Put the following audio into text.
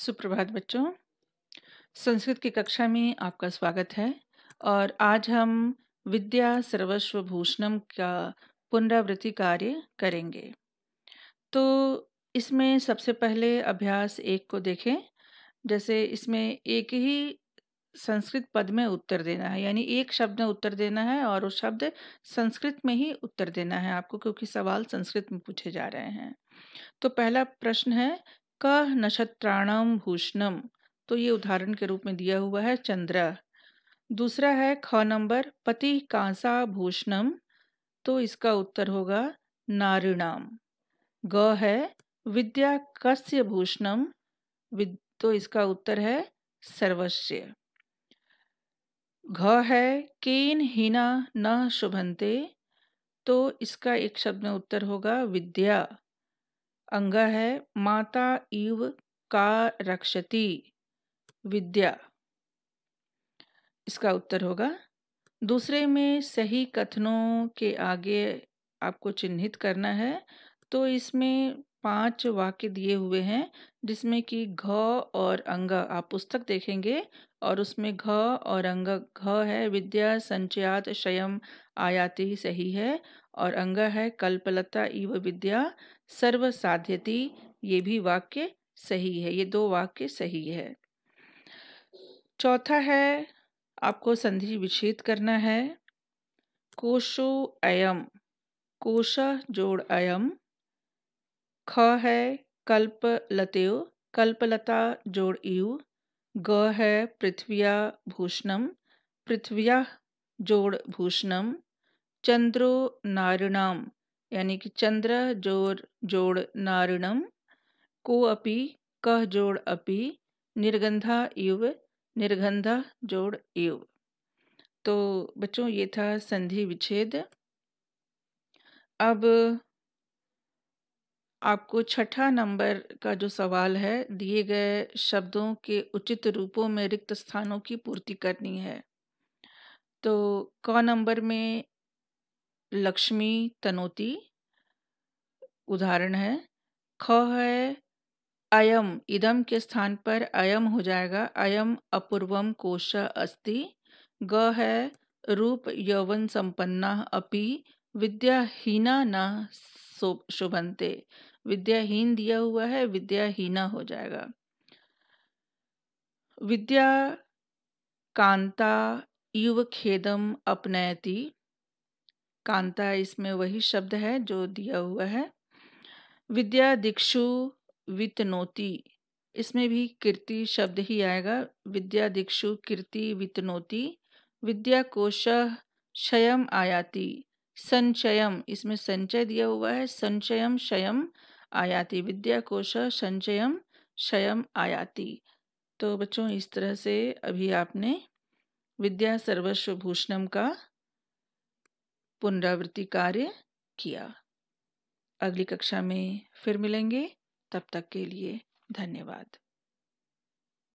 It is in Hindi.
सुप्रभात बच्चों संस्कृत की कक्षा में आपका स्वागत है और आज हम विद्या सर्वस्व भूषणम का पुनरावृत्ति कार्य करेंगे तो इसमें सबसे पहले अभ्यास एक को देखें जैसे इसमें एक ही संस्कृत पद में उत्तर देना है यानी एक शब्द में उत्तर देना है और उस शब्द संस्कृत में ही उत्तर देना है आपको क्योंकि सवाल संस्कृत में पूछे जा रहे हैं तो पहला प्रश्न है का नक्षत्राणम भूषणम तो ये उदाहरण के रूप में दिया हुआ है चंद्र दूसरा है ख नंबर पति कांसा भूषणम तो इसका उत्तर होगा नारिणाम ग है विद्या कस्य भूषणम विद, तो इसका उत्तर है सर्वस्य घ है केन हीना न शुभंते तो इसका एक शब्द में उत्तर होगा विद्या अंग है माता इव का रक्षति विद्या इसका उत्तर होगा दूसरे में सही कथनों के आगे आपको चिन्हित करना है तो इसमें पांच वाक्य दिए हुए हैं जिसमें कि घ और अंग आप पुस्तक देखेंगे और उसमें घ और अंग घ है विद्या संचयात शयम आयाति सही है और अंग है कल्पलता इव विद्या सर्व साध्यति ये भी वाक्य सही है ये दो वाक्य सही है चौथा है आपको संधि विच्छेद करना है कोशो अयम कोश जोड़ अयम ख है कल्प लतेव कल्पलता जोड़ इव ग है पृथ्विया भूषणम पृथ्विया जोड़ भूषणम चंद्रो नारिणाम यानी कि चंद्र जोर जोड़ नारिणम को अपि कह जोड़ अपि निर्गंधा इव निर्गंधा जोड़ इव तो बच्चों ये था संधि विच्छेद अब आपको छठा नंबर का जो सवाल है दिए गए शब्दों के उचित रूपों में रिक्त स्थानों की पूर्ति करनी है तो क नंबर में लक्ष्मी तनोती उदाहरण है ख है अयम इदम के स्थान पर अयम हो जाएगा अयम अपूर्वम कोश अस्ति ग है रूप यौवन संपन्ना अपि विद्याहीना न शोभनते विद्याहीन दिया हुआ है विद्याहीना हो जाएगा विद्या कांता युव खेदम अपनयती कांता इसमें वही शब्द है जो दिया हुआ है विद्या दिक्षु वितनोती इसमें भी कीर्ति शब्द ही आएगा विद्या दिक्षु कीर्ति वितनोती विद्या कोश क्षयम आयाति संचयम इसमें संचय दिया हुआ है संचयम क्षयम आयाति विद्या कोश संचयम क्षयम आयाति तो बच्चों इस तरह से अभी आपने विद्या सर्वस्व भूषणम का पुनरावृत्ति कार्य किया अगली कक्षा में फिर मिलेंगे तब तक के लिए धन्यवाद